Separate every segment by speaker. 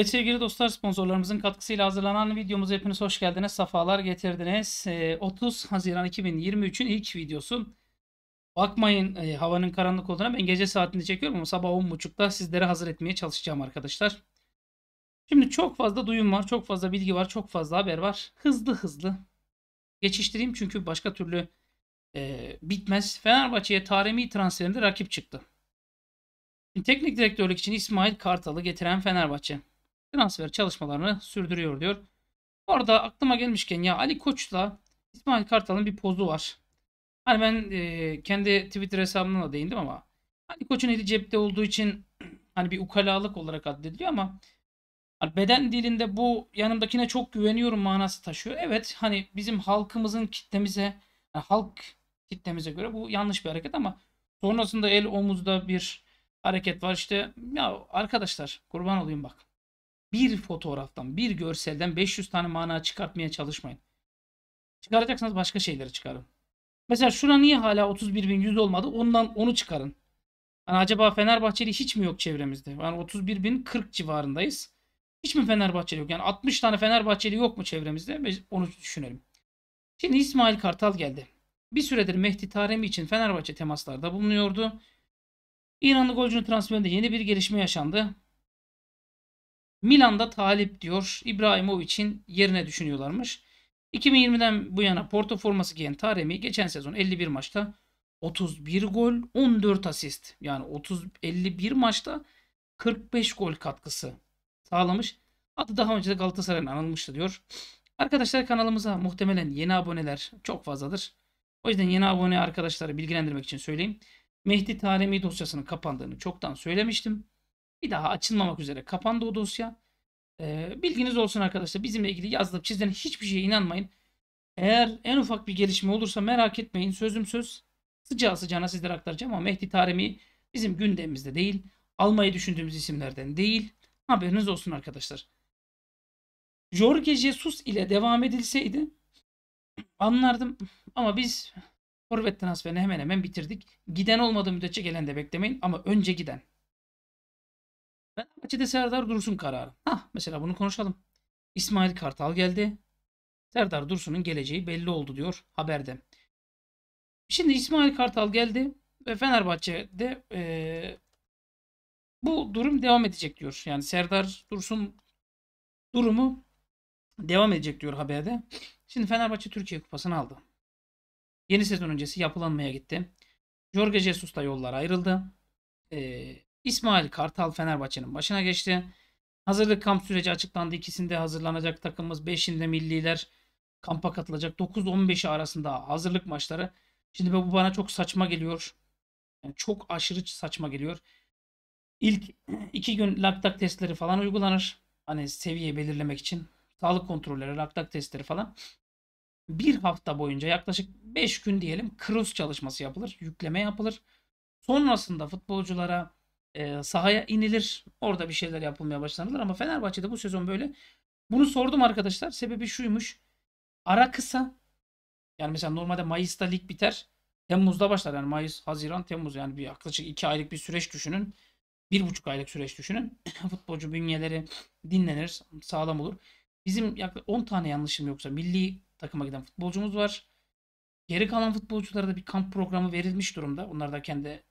Speaker 1: Evet sevgili dostlar sponsorlarımızın katkısıyla hazırlanan videomuza hepiniz hoş geldiniz. Safalar getirdiniz. 30 ee, Haziran 2023'ün ilk videosu. Bakmayın e, havanın karanlık olduğuna ben gece saatinde çekiyorum ama sabah 10.30'da sizlere hazır etmeye çalışacağım arkadaşlar. Şimdi çok fazla duyum var, çok fazla bilgi var, çok fazla haber var. Hızlı hızlı geçiştireyim çünkü başka türlü e, bitmez. Fenerbahçe'ye Tarihi transferinde rakip çıktı. Teknik direktörlük için İsmail Kartal'ı getiren Fenerbahçe transfer çalışmalarını sürdürüyor diyor. Bu arada aklıma gelmişken ya Ali Koç'la İsmail Kartal'ın bir pozu var. Hani ben e, kendi Twitter hesabımdan da değindim ama Ali Koç'un eli cepte olduğu için hani bir ukalalık olarak addediliyor ama hani beden dilinde bu yanımdakine çok güveniyorum manası taşıyor. Evet hani bizim halkımızın kitlemize yani halk kitlemize göre bu yanlış bir hareket ama sonrasında el omuzda bir hareket var işte ya arkadaşlar kurban olayım bak bir fotoğraftan, bir görselden 500 tane mana çıkartmaya çalışmayın. Çıkaracaksanız başka şeyleri çıkarın. Mesela şuna niye hala 31.100 olmadı? Ondan onu çıkarın. Hani acaba Fenerbahçeli hiç mi yok çevremizde? Yani 31.040 civarındayız. Hiç mi Fenerbahçeli yok? Yani 60 tane Fenerbahçeli yok mu çevremizde? Biz onu düşünelim. Şimdi İsmail Kartal geldi. Bir süredir Mehdi Taremi için Fenerbahçe temaslarda bulunuyordu. İranlı golcünün transferinde yeni bir gelişme yaşandı. Milan'da talip diyor İbrahimovic'in yerine düşünüyorlarmış. 2020'den bu yana Porto forması giyen Taremi geçen sezon 51 maçta 31 gol 14 asist yani 30 51 maçta 45 gol katkısı sağlamış. Adı daha önce de Galatasaray'ın anılmıştı diyor. Arkadaşlar kanalımıza muhtemelen yeni aboneler çok fazladır. O yüzden yeni abone arkadaşları bilgilendirmek için söyleyeyim. Mehdi Taremi dosyasının kapandığını çoktan söylemiştim. Bir daha açılmamak üzere kapandı o dosya. E, bilginiz olsun arkadaşlar. Bizimle ilgili yazılıp çizilen hiçbir şeye inanmayın. Eğer en ufak bir gelişme olursa merak etmeyin. Sözüm söz. Sıcağı sıcağına sizlere aktaracağım ama Mehdi Taremi bizim gündemimizde değil. Almayı düşündüğümüz isimlerden değil. Haberiniz olsun arkadaşlar. Jorge Jesus ile devam edilseydi anlardım ama biz forvet transferini hemen hemen bitirdik. Giden olmadığı müddetçe gelen de beklemeyin ama önce giden. Fenerbahçe'de Serdar Dursun kararı. Hah mesela bunu konuşalım. İsmail Kartal geldi. Serdar Dursun'un geleceği belli oldu diyor haberde. Şimdi İsmail Kartal geldi ve Fenerbahçe'de e, bu durum devam edecek diyor. Yani Serdar Dursun durumu devam edecek diyor haberde. Şimdi Fenerbahçe Türkiye Kupası'nı aldı. Yeni sezon öncesi yapılanmaya gitti. Jorge Jesus'ta da yollar ayrıldı. E, İsmail Kartal Fenerbahçe'nin başına geçti. Hazırlık kamp süreci açıklandı. İkisinde hazırlanacak takımımız 5'inde milliler kampa katılacak. 9-15'i arasında hazırlık maçları. Şimdi bu bana çok saçma geliyor. Yani çok aşırı saçma geliyor. İlk iki gün laktak testleri falan uygulanır. Hani seviye belirlemek için. Sağlık kontrolleri, laktak testleri falan. Bir hafta boyunca yaklaşık 5 gün diyelim kruz çalışması yapılır. Yükleme yapılır. Sonrasında futbolculara e, sahaya inilir. Orada bir şeyler yapılmaya başlanılır ama Fenerbahçe'de bu sezon böyle. Bunu sordum arkadaşlar. Sebebi şuymuş. Ara kısa. Yani mesela normalde Mayıs'ta lig biter. Temmuz'da başlar. Yani Mayıs, Haziran, Temmuz. Yani bir yaklaşık iki aylık bir süreç düşünün. Bir buçuk aylık süreç düşünün. Futbolcu bünyeleri dinlenir. Sağlam olur. Bizim yaklaşık 10 tane yanlışım yoksa milli takıma giden futbolcumuz var. Geri kalan futbolculara da bir kamp programı verilmiş durumda. Onlar da kendi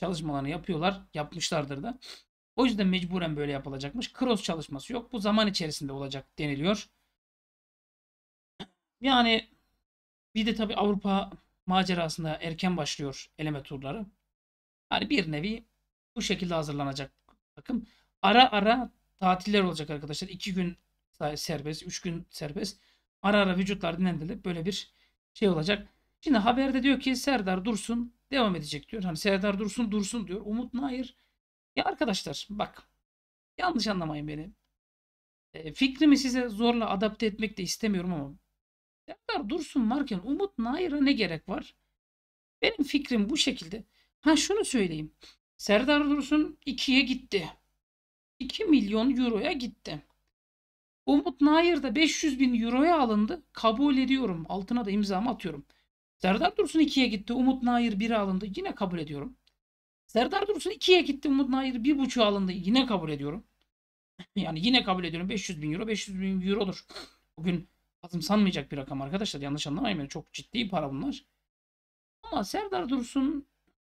Speaker 1: çalışmalarını yapıyorlar. Yapmışlardır da. O yüzden mecburen böyle yapılacakmış. Cross çalışması yok. Bu zaman içerisinde olacak deniliyor. Yani bir de tabi Avrupa macerasında erken başlıyor eleme turları. Yani bir nevi bu şekilde hazırlanacak takım. Ara ara tatiller olacak arkadaşlar. iki gün serbest, üç gün serbest. Ara ara vücutlar dinlendirilip böyle bir şey olacak. Şimdi haberde diyor ki Serdar Dursun devam edecek diyor. Hani Serdar Dursun Dursun diyor. Umut Nayır. Ya arkadaşlar bak yanlış anlamayın beni. E, fikrimi size zorla adapte etmek de istemiyorum ama Serdar Dursun varken Umut Nayır'a ne gerek var? Benim fikrim bu şekilde. Ha şunu söyleyeyim. Serdar Dursun 2'ye gitti. 2 milyon euroya gitti. Umut Nayır da 500 bin euroya alındı. Kabul ediyorum. Altına da imzamı atıyorum. Serdar Dursun 2'ye gitti. Umut Nair 1'e alındı. Yine kabul ediyorum. Serdar Dursun 2'ye gitti. Umut Nair 1.5'a alındı. Yine kabul ediyorum. yani yine kabul ediyorum. 500 bin euro 500 bin euro olur. Bugün sanmayacak bir rakam arkadaşlar. Yanlış anlamayın beni. Çok ciddi para bunlar. Ama Serdar Dursun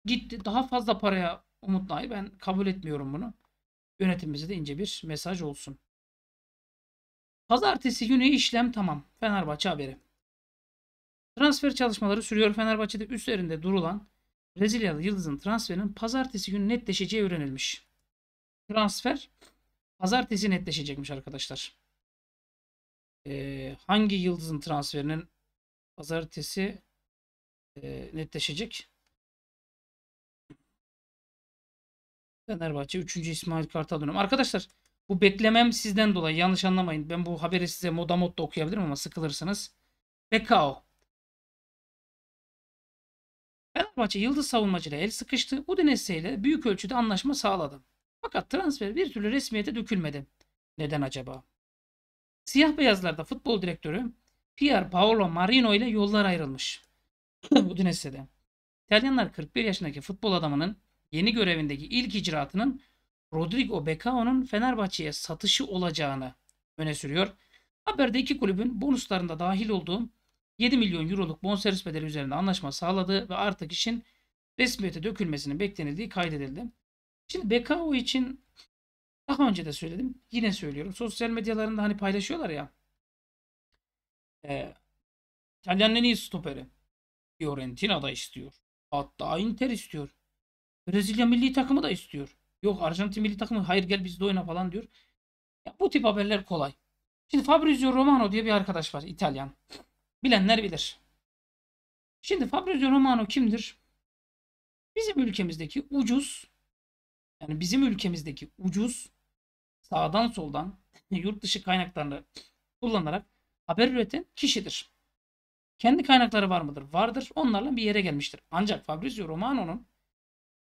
Speaker 1: gitti. Daha fazla paraya Umut Nair. Ben kabul etmiyorum bunu. Yönetimimize de ince bir mesaj olsun. Pazartesi günü işlem tamam. Fenerbahçe haberi. Transfer çalışmaları sürüyor. Fenerbahçe'de üstlerinde durulan Brezilyalı Yıldız'ın transferinin pazartesi günü netleşeceği öğrenilmiş. Transfer pazartesi netleşecekmiş arkadaşlar. Ee, hangi Yıldız'ın transferinin pazartesi e, netleşecek? Fenerbahçe 3. İsmail Kartal dönüm. Arkadaşlar bu beklemem sizden dolayı yanlış anlamayın. Ben bu haberi size moda modda okuyabilirim ama sıkılırsınız. Bekao Fenerbahçe yıldız savunmacıyla el sıkıştı. Udinese ile büyük ölçüde anlaşma sağladı. Fakat transfer bir türlü resmiyete dökülmedi. Neden acaba? Siyah beyazlarda futbol direktörü Pier Paolo Marino ile yollar ayrılmış. Udinese'de. İtalyanlar 41 yaşındaki futbol adamının yeni görevindeki ilk icraatının Rodrigo Becao'nun Fenerbahçe'ye satışı olacağını öne sürüyor. Haberde iki kulübün bonuslarında dahil olduğu 7 milyon euroluk bonservis bedeli üzerinde anlaşma sağladı ve artık işin resmiyete dökülmesinin beklenildiği kaydedildi. Şimdi Bekao için daha önce de söyledim. Yine söylüyorum. Sosyal medyalarında hani paylaşıyorlar ya. E, İtalyan'ın en iyi stoperi. Fiorentina da istiyor. Hatta Inter istiyor. Brezilya milli takımı da istiyor. Yok Arjantin milli takımı hayır gel bizde oyna falan diyor. Ya, bu tip haberler kolay. Şimdi Fabrizio Romano diye bir arkadaş var İtalyan. Bilenler bilir. Şimdi Fabrizio Romano kimdir? Bizim ülkemizdeki ucuz yani bizim ülkemizdeki ucuz sağdan soldan yurt dışı kaynaklarını kullanarak haber üreten kişidir. Kendi kaynakları var mıdır? Vardır. Onlarla bir yere gelmiştir. Ancak Fabrizio Romano'nun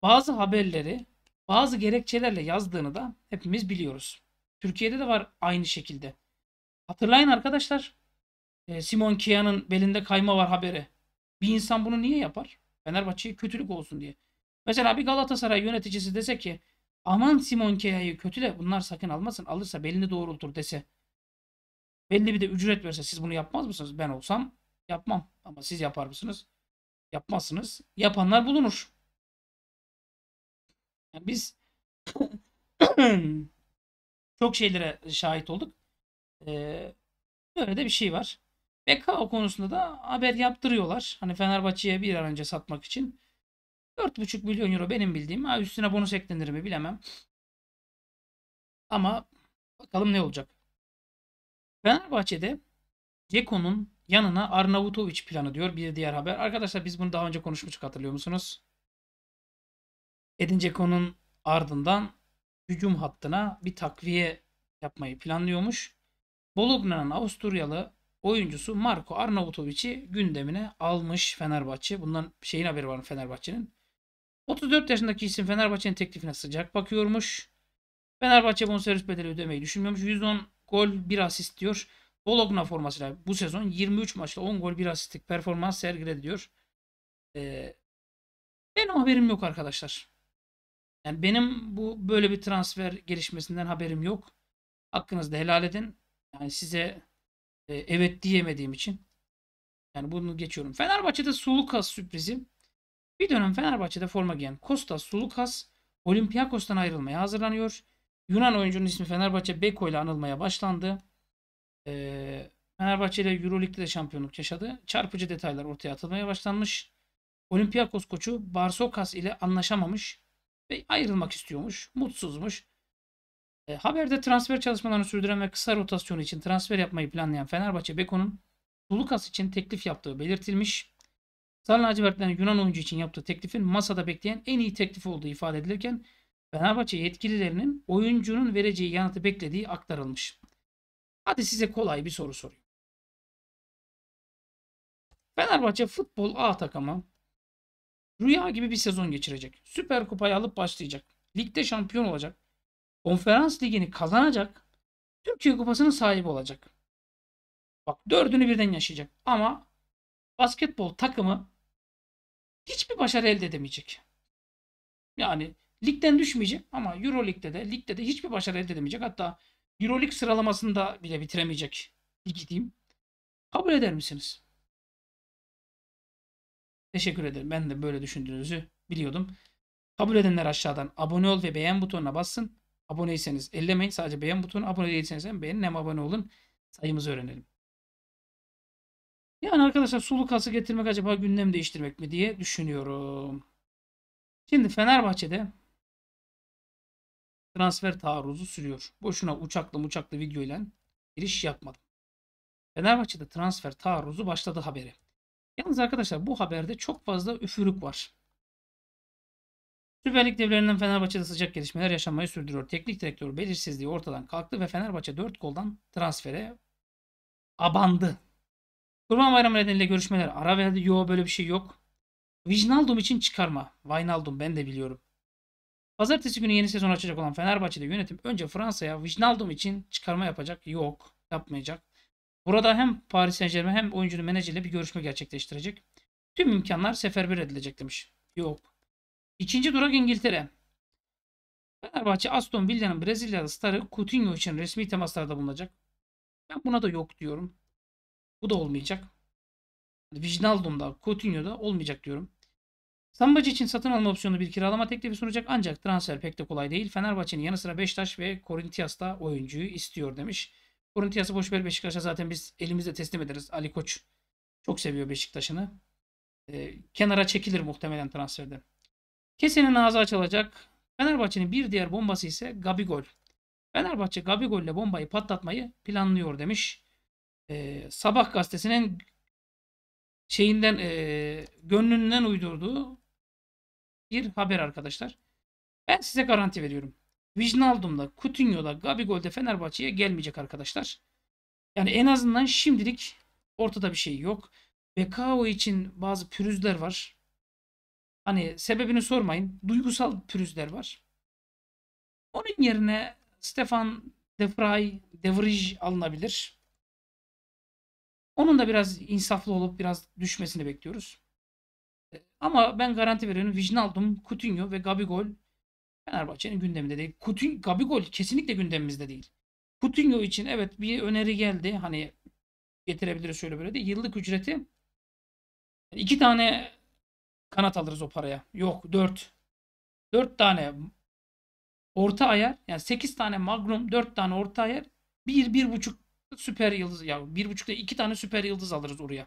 Speaker 1: bazı haberleri bazı gerekçelerle yazdığını da hepimiz biliyoruz. Türkiye'de de var aynı şekilde. Hatırlayın arkadaşlar ee, Simon Kia'nın belinde kayma var haberi. Bir insan bunu niye yapar? Fenerbahçe'ye kötülük olsun diye. Mesela bir Galatasaray yöneticisi dese ki aman Simon Kia'yı kötüle bunlar sakın almasın alırsa belini doğrultur dese. Belli bir de ücret verse siz bunu yapmaz mısınız? Ben olsam yapmam ama siz yapar mısınız? Yapmazsınız. Yapanlar bulunur. Yani biz çok şeylere şahit olduk. Ee, böyle de bir şey var. Bekao konusunda da haber yaptırıyorlar. Hani Fenerbahçe'ye bir an önce satmak için. 4,5 milyon euro benim bildiğim. Ha, üstüne bonus eklenir mi bilemem. Ama bakalım ne olacak. Fenerbahçe'de Ceko'nun yanına Arnavutovic planı diyor bir diğer haber. Arkadaşlar biz bunu daha önce konuşmuştuk hatırlıyor musunuz? Edin Ceko'nun ardından hücum hattına bir takviye yapmayı planlıyormuş. Bologna'nın Avusturyalı oyuncusu Marco Arnavutovic'i gündemine almış Fenerbahçe. Bundan şeyin haberi var mı Fenerbahçe'nin? 34 yaşındaki isim Fenerbahçe'nin teklifine sıcak bakıyormuş. Fenerbahçe bonservis bedeli ödemeyi düşünmüyormuş. 110 gol 1 asist diyor. Bologna formasıyla bu sezon 23 maçta 10 gol 1 asistlik performans sergiledi diyor. Ee, benim haberim yok arkadaşlar. Yani benim bu böyle bir transfer gelişmesinden haberim yok. Hakkınızda helal edin. Yani size e, evet diyemediğim için. Yani bunu geçiyorum. Fenerbahçe'de Sulukas sürprizi. Bir dönem Fenerbahçe'de forma giyen Kostas Sulukas Olympiakos'tan ayrılmaya hazırlanıyor. Yunan oyuncunun ismi Fenerbahçe Beko ile anılmaya başlandı. Ee, Fenerbahçe ile Euroleague'de şampiyonluk yaşadı. Çarpıcı detaylar ortaya atılmaya başlanmış. Olympiakos koçu Barsokas ile anlaşamamış ve ayrılmak istiyormuş. Mutsuzmuş. E, haberde transfer çalışmalarını sürdüren ve kısa rotasyon için transfer yapmayı planlayan Fenerbahçe Beko'nun Sulukas için teklif yaptığı belirtilmiş. Sarı lacivertlerin Yunan oyuncu için yaptığı teklifin masada bekleyen en iyi teklif olduğu ifade edilirken Fenerbahçe yetkililerinin oyuncunun vereceği yanıtı beklediği aktarılmış. Hadi size kolay bir soru sorayım. Fenerbahçe futbol A takımı rüya gibi bir sezon geçirecek. Süper kupayı alıp başlayacak. Ligde şampiyon olacak konferans ligini kazanacak. Türkiye Kupası'nın sahibi olacak. Bak dördünü birden yaşayacak. Ama basketbol takımı hiçbir başarı elde edemeyecek. Yani ligden düşmeyecek ama Euro Lig'de de ligde de hiçbir başarı elde edemeyecek. Hatta Euro Lig sıralamasında bile bitiremeyecek ligi diyeyim. Kabul eder misiniz? Teşekkür ederim. Ben de böyle düşündüğünüzü biliyordum. Kabul edenler aşağıdan abone ol ve beğen butonuna bassın. Aboneyseniz ellemeyin. Sadece beğen butonu. Abone değilseniz hem beğenin hem abone olun. Sayımızı öğrenelim. Yani arkadaşlar sulu kası getirmek acaba gündem değiştirmek mi diye düşünüyorum. Şimdi Fenerbahçe'de transfer taarruzu sürüyor. Boşuna uçaklı uçaklı video ile giriş yapmadım. Fenerbahçe'de transfer taarruzu başladı haberi. Yalnız arkadaşlar bu haberde çok fazla üfürük var. Süper Lig devlerinden Fenerbahçe'de sıcak gelişmeler yaşanmayı sürdürüyor. Teknik direktör belirsizliği ortadan kalktı ve Fenerbahçe 4 goldan transfere abandı. Kurban Bayramı nedeniyle görüşmeler ara verdi. Yo böyle bir şey yok. Wijnaldum için çıkarma. Wijnaldum ben de biliyorum. Pazartesi günü yeni sezon açacak olan Fenerbahçe'de yönetim önce Fransa'ya Wijnaldum için çıkarma yapacak. Yok yapmayacak. Burada hem Paris Saint Germain hem oyuncunun menajeriyle bir görüşme gerçekleştirecek. Tüm imkanlar seferber edilecek demiş. Yok. İkinci durak İngiltere. Fenerbahçe Aston Villa'nın Brezilyalı starı Coutinho için resmi temaslarda bulunacak. Ben buna da yok diyorum. Bu da olmayacak. Wijnaldum'da, Coutinho'da olmayacak diyorum. Sambacı için satın alma opsiyonu bir kiralama teklifi sunacak ancak transfer pek de kolay değil. Fenerbahçe'nin yanı sıra Beşiktaş ve Corinthians da oyuncuyu istiyor demiş. Corinthians'ı boşver Beşiktaş'a zaten biz elimizde teslim ederiz. Ali Koç çok seviyor Beşiktaş'ını. Ee, kenara çekilir muhtemelen transferden. Kesenin ağzı açılacak. Fenerbahçe'nin bir diğer bombası ise Gabigol. Fenerbahçe Gabigol ile bombayı patlatmayı planlıyor demiş. Ee, Sabah gazetesinin şeyinden e, gönlünden uydurduğu bir haber arkadaşlar. Ben size garanti veriyorum. Wijnaldum'da, Coutinho'da, Gabigol'de Fenerbahçe'ye gelmeyecek arkadaşlar. Yani en azından şimdilik ortada bir şey yok. Bekao için bazı pürüzler var. Hani sebebini sormayın. Duygusal pürüzler var. Onun yerine Stefan de Defray, Devrij alınabilir. Onun da biraz insaflı olup biraz düşmesini bekliyoruz. E, ama ben garanti veriyorum Wijnaldum, Coutinho ve Gabigol Fenerbahçe'nin gündeminde değil. Coutinho, Gabigol kesinlikle gündemimizde değil. Coutinho için evet bir öneri geldi. Hani getirebiliriz şöyle böyle de. Yıllık ücreti iki tane kanat alırız o paraya. Yok 4. 4 tane orta ayar yani 8 tane Magnum 4 tane orta ayar 1 1.5 süper yıldız ya 1.5'da 2 tane süper yıldız alırız oraya.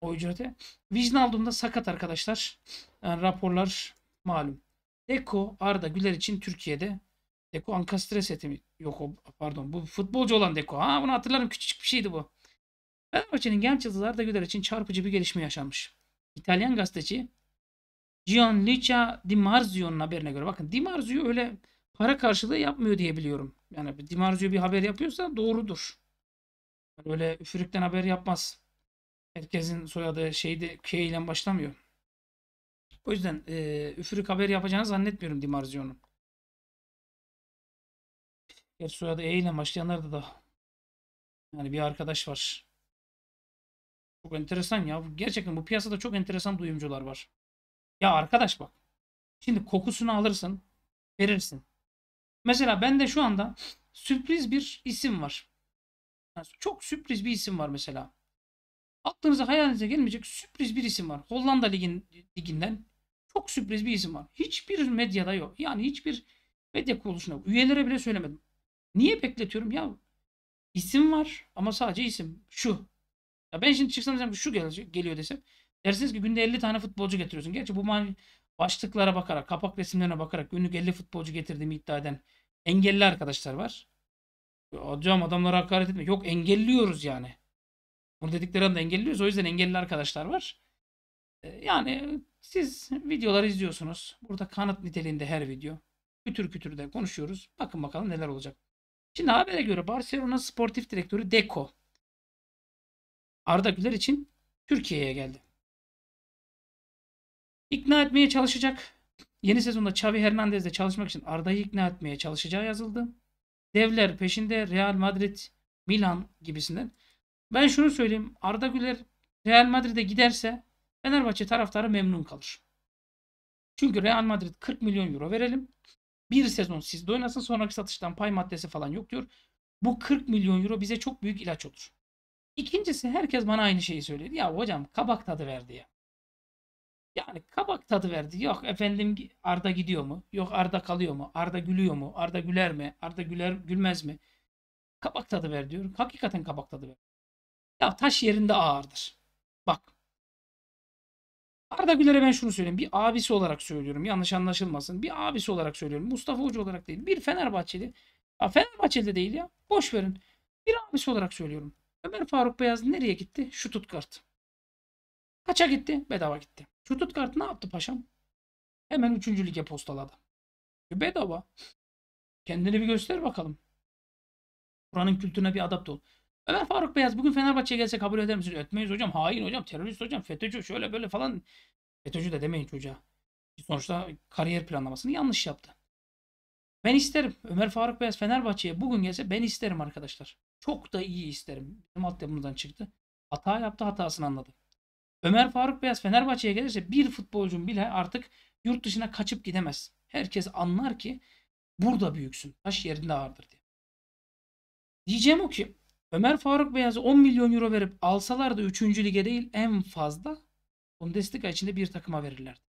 Speaker 1: O ücrete. Wijnaldum'da sakat arkadaşlar. Yani raporlar malum. Deko Arda Güler için Türkiye'de Deko Ankastre seti mi? Yok o pardon bu futbolcu olan Deko. Ha bunu hatırlarım küçücük bir şeydi bu. Fenerbahçe'nin genç yıldızı Arda Güler için çarpıcı bir gelişme yaşanmış. İtalyan gazeteci Gianluca Di Marzio'nun haberine göre bakın Di Marzio öyle para karşılığı yapmıyor diye biliyorum. Yani Di Marzio bir haber yapıyorsa doğrudur. Yani öyle üfürükten haber yapmaz. Herkesin soyadı şeyde K ile başlamıyor. O yüzden e, üfürük haber yapacağını zannetmiyorum Di Marzio'nun. Gerçi soyadı E ile başlayanlarda da yani bir arkadaş var. Çok enteresan ya. Gerçekten bu piyasada çok enteresan duyumcular var. Ya arkadaş bak. Şimdi kokusunu alırsın. Verirsin. Mesela ben de şu anda sürpriz bir isim var. Yani çok sürpriz bir isim var mesela. Aklınıza hayalinize gelmeyecek sürpriz bir isim var. Hollanda ligin, liginden çok sürpriz bir isim var. Hiçbir medyada yok. Yani hiçbir medya kuruluşuna Üyelere bile söylemedim. Niye bekletiyorum ya? İsim var ama sadece isim. Şu. Ya ben şimdi çıksam desem şu gelecek, geliyor desem. Dersiniz ki günde 50 tane futbolcu getiriyorsun. Gerçi bu başlıklara bakarak, kapak resimlerine bakarak günlük 50 futbolcu getirdiğimi iddia eden engelli arkadaşlar var. Hocam adamlara hakaret etme. Yok engelliyoruz yani. Bunu dedikleri anda engelliyoruz. O yüzden engelli arkadaşlar var. Ee, yani siz videoları izliyorsunuz. Burada kanıt niteliğinde her video. Kütür kütür de konuşuyoruz. Bakın bakalım neler olacak. Şimdi habere göre Barcelona Sportif Direktörü Deco Arda Güler için Türkiye'ye geldi. İkna etmeye çalışacak. Yeni sezonda Xavi Hernandez'le çalışmak için Arda'yı ikna etmeye çalışacağı yazıldı. Devler peşinde Real Madrid, Milan gibisinden. Ben şunu söyleyeyim. Arda Güler Real Madrid'e giderse Fenerbahçe taraftarı memnun kalır. Çünkü Real Madrid 40 milyon euro verelim. Bir sezon sizde oynasın sonraki satıştan pay maddesi falan yok diyor. Bu 40 milyon euro bize çok büyük ilaç olur. İkincisi herkes bana aynı şeyi söylüyor. Ya hocam kabak tadı verdi ya. Yani kabak tadı verdi. Yok efendim Arda gidiyor mu? Yok Arda kalıyor mu? Arda gülüyor mu? Arda güler mi? Arda güler gülmez mi? Kabak tadı ver diyorum. Hakikaten kabak tadı ver. Ya taş yerinde ağırdır. Bak. Arda Güler'e ben şunu söyleyeyim. Bir abisi olarak söylüyorum. Yanlış anlaşılmasın. Bir abisi olarak söylüyorum. Mustafa Hoca olarak değil. Bir Fenerbahçeli. Ya Fenerbahçeli de değil ya. Boş verin. Bir abisi olarak söylüyorum. Ömer Faruk Beyaz nereye gitti? Şu tut kart. Kaça gitti? Bedava gitti. Şu tut kart ne yaptı paşam? Hemen 3. lige postaladı. E, bedava. Kendini bir göster bakalım. Buranın kültürüne bir adapte ol. Ömer Faruk Beyaz bugün Fenerbahçe'ye gelse kabul eder misin? Etmeyiz hocam. Hain hocam. Terörist hocam. FETÖ'cü şöyle böyle falan. FETÖ'cü de demeyin çocuğa. Sonuçta kariyer planlamasını yanlış yaptı. Ben isterim. Ömer Faruk Beyaz Fenerbahçe'ye bugün gelse ben isterim arkadaşlar. Çok da iyi isterim. Bizim altyapımızdan çıktı. Hata yaptı hatasını anladı. Ömer Faruk Beyaz Fenerbahçe'ye gelirse bir futbolcun bile artık yurt dışına kaçıp gidemez. Herkes anlar ki burada büyüksün. Taş yerinde ağırdır diye. Diyeceğim o ki Ömer Faruk Beyaz'ı 10 milyon euro verip alsalar da 3. lige değil en fazla Bundesliga içinde bir takıma verirlerdi.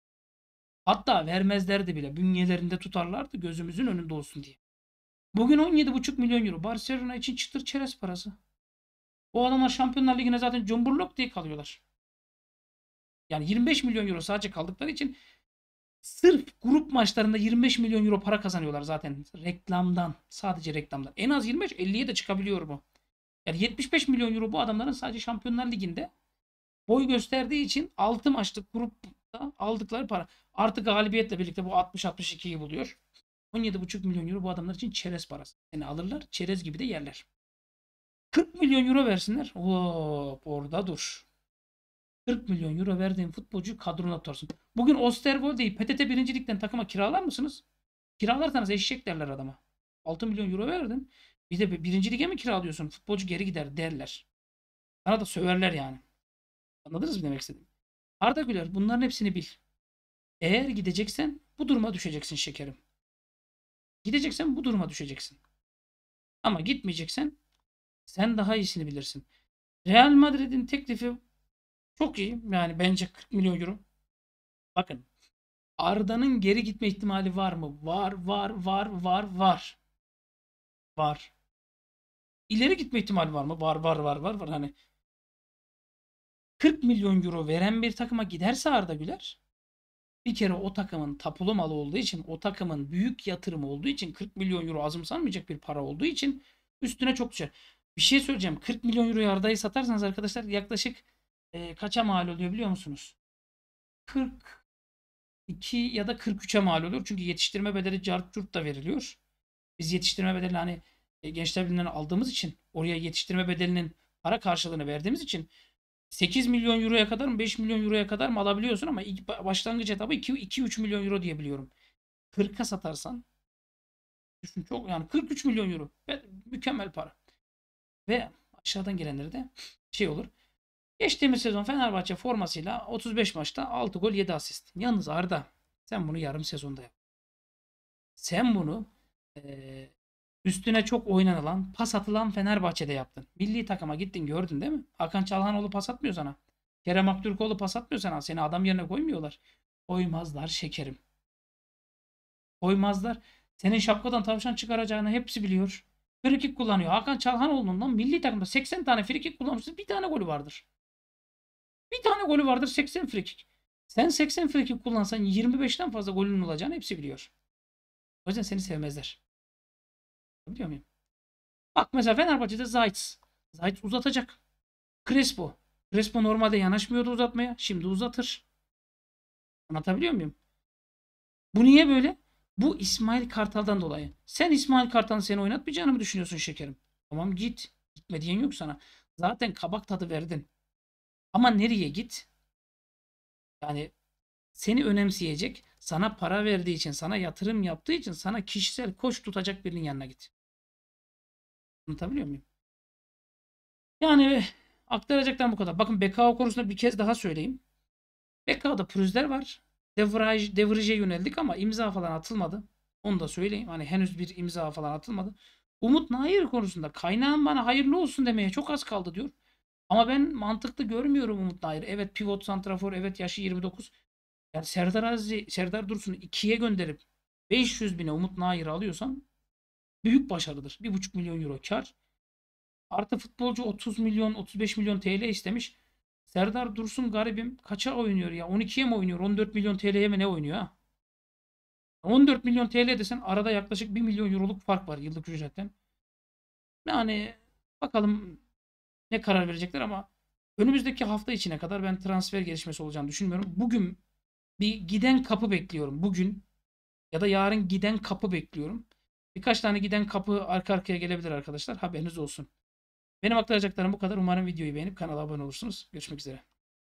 Speaker 1: Hatta vermezlerdi bile. Bünyelerinde tutarlardı gözümüzün önünde olsun diye. Bugün 17,5 milyon euro. Barcelona için çıtır çerez parası. O adamlar Şampiyonlar Ligi'ne zaten cumburlok diye kalıyorlar. Yani 25 milyon euro sadece kaldıkları için sırf grup maçlarında 25 milyon euro para kazanıyorlar zaten. Reklamdan. Sadece reklamdan. En az 25 50'ye de çıkabiliyor bu. Yani 75 milyon euro bu adamların sadece Şampiyonlar Ligi'nde boy gösterdiği için 6 maçlık grupta aldıkları para. Artık galibiyetle birlikte bu 60-62'yi buluyor. 17,5 milyon euro bu adamlar için çerez parası. Yani alırlar çerez gibi de yerler. 40 milyon euro versinler. Hop orada dur. 40 milyon euro verdiğin futbolcu kadrona tutarsın. Bugün Osterwolde'yi PTT birincilikten takıma kiralar mısınız? Kiralarsanız eşek derler adama. 6 milyon euro verdin. Bir de birinci lige mi kiralıyorsun? Futbolcu geri gider derler. Sana da söverler yani. Anladınız mı demek istediğimi? Arda Güler bunların hepsini bil. Eğer gideceksen bu duruma düşeceksin şekerim. Gideceksen bu duruma düşeceksin. Ama gitmeyeceksen sen daha iyisini bilirsin. Real Madrid'in teklifi çok iyi. Yani bence 40 milyon euro. Bakın Arda'nın geri gitme ihtimali var mı? Var, var, var, var, var. Var. İleri gitme ihtimali var mı? Var, var, var, var, var. Hani 40 milyon euro veren bir takıma giderse Arda Güler bir kere o takımın tapulu malı olduğu için o takımın büyük yatırımı olduğu için 40 milyon euro azımsanmayacak bir para olduğu için üstüne çok düşer. Bir şey söyleyeceğim. 40 milyon euro yardayı satarsanız arkadaşlar yaklaşık e, kaça mal oluyor biliyor musunuz? 42 ya da 43'e mal oluyor. Çünkü yetiştirme bedeli cart curt da veriliyor. Biz yetiştirme bedeli hani e, gençler aldığımız için oraya yetiştirme bedelinin para karşılığını verdiğimiz için 8 milyon euroya kadar mı 5 milyon euroya kadar mı alabiliyorsun ama başlangıç etabı 2-3 milyon euro diye biliyorum. 40'a satarsan düşün çok yani 43 milyon euro mükemmel para. Ve aşağıdan gelenleri de şey olur. Geçtiğimiz sezon Fenerbahçe formasıyla 35 maçta 6 gol 7 asist. Yalnız Arda sen bunu yarım sezonda yap. Sen bunu Üstüne çok oynanılan, pas atılan Fenerbahçe'de yaptın. Milli takıma gittin gördün değil mi? Hakan Çalhanoğlu pas atmıyor sana. Kerem Aktürkoğlu pas atmıyor sana. Seni adam yerine koymuyorlar. Koymazlar şekerim. Koymazlar. Senin şapkadan tavşan çıkaracağını hepsi biliyor. Frikik kullanıyor. Hakan Çalhanoğlu'ndan milli takımda 80 tane frikik kullanmışsın. Bir tane golü vardır. Bir tane golü vardır 80 frikik. Sen 80 frikik kullansan 25'ten fazla golün olacağını hepsi biliyor. O yüzden seni sevmezler. Biliyor muyum? Bak mesela Fenerbahçe'de Zayt. Zayt uzatacak. Crespo. Crespo normalde yanaşmıyordu uzatmaya. Şimdi uzatır. Anlatabiliyor muyum? Bu niye böyle? Bu İsmail Kartal'dan dolayı. Sen İsmail Kartal'ı seni oynatmayacağını mı düşünüyorsun şekerim? Tamam git. Gitme diyen yok sana. Zaten kabak tadı verdin. Ama nereye git? Yani seni önemseyecek, sana para verdiği için, sana yatırım yaptığı için sana kişisel koç tutacak birinin yanına git. Anlatabiliyor muyum? Yani aktaracaktan bu kadar. Bakın BKO konusunda bir kez daha söyleyeyim. BKO'da pürüzler var. Devraj, devrije yöneldik ama imza falan atılmadı. Onu da söyleyeyim. Hani henüz bir imza falan atılmadı. Umut Nair konusunda kaynağım bana hayırlı olsun demeye çok az kaldı diyor. Ama ben mantıklı görmüyorum Umut Nair. Evet pivot santrafor, evet yaşı 29. Yani Serdar Azzi, Serdar Dursun'u 2'ye gönderip 500 bine Umut Nahir'i alıyorsan büyük başarıdır. 1,5 milyon euro kar. Artı futbolcu 30 milyon 35 milyon TL istemiş. Serdar Dursun garibim kaça oynuyor ya? 12'ye mi oynuyor? 14 milyon TL'ye mi ne oynuyor ha? 14 milyon TL desen arada yaklaşık 1 milyon euroluk fark var yıllık ücretten. Yani bakalım ne karar verecekler ama önümüzdeki hafta içine kadar ben transfer gelişmesi olacağını düşünmüyorum. Bugün bir giden kapı bekliyorum bugün ya da yarın giden kapı bekliyorum. Birkaç tane giden kapı arka arkaya gelebilir arkadaşlar. Haberiniz olsun. Benim aktaracaklarım bu kadar. Umarım videoyu beğenip kanala abone olursunuz. Görüşmek üzere.